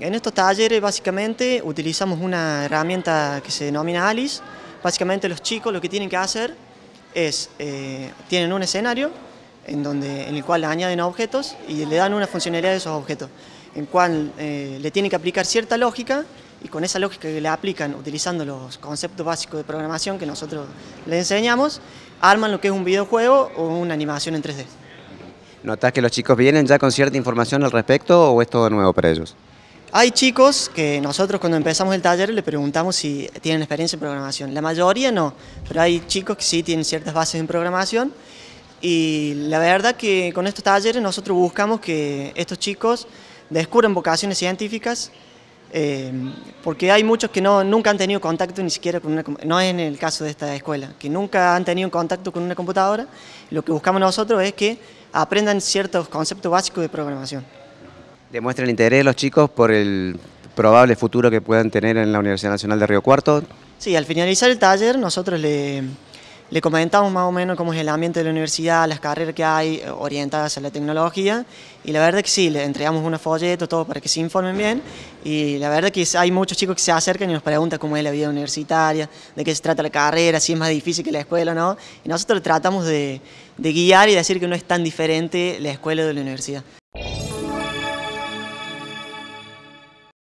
En estos talleres básicamente utilizamos una herramienta que se denomina ALICE. Básicamente los chicos lo que tienen que hacer es, eh, tienen un escenario en, donde, en el cual añaden objetos y le dan una funcionalidad de esos objetos, en cual eh, le tienen que aplicar cierta lógica y con esa lógica que le aplican utilizando los conceptos básicos de programación que nosotros les enseñamos, arman lo que es un videojuego o una animación en 3D. ¿Notas que los chicos vienen ya con cierta información al respecto o es todo nuevo para ellos? Hay chicos que nosotros cuando empezamos el taller le preguntamos si tienen experiencia en programación. La mayoría no, pero hay chicos que sí tienen ciertas bases en programación y la verdad que con estos talleres nosotros buscamos que estos chicos descubran vocaciones científicas eh, porque hay muchos que no, nunca han tenido contacto ni siquiera con una no es en el caso de esta escuela, que nunca han tenido contacto con una computadora. Lo que buscamos nosotros es que aprendan ciertos conceptos básicos de programación. Demuestra el interés de los chicos por el probable futuro que puedan tener en la Universidad Nacional de Río Cuarto. Sí, al finalizar el taller nosotros le, comentamos más o menos cómo es el ambiente de la universidad, las carreras que hay eh, orientadas a la tecnología y la verdad que sí, le entregamos unos folletos, todo para que se informen bien y la verdad que hay muchos chicos que se acercan y nos preguntan cómo es la vida universitaria, de qué se trata la carrera, si es más difícil que la escuela o no y nosotros tratamos de guiar y decir que no es tan diferente la escuela de la universidad.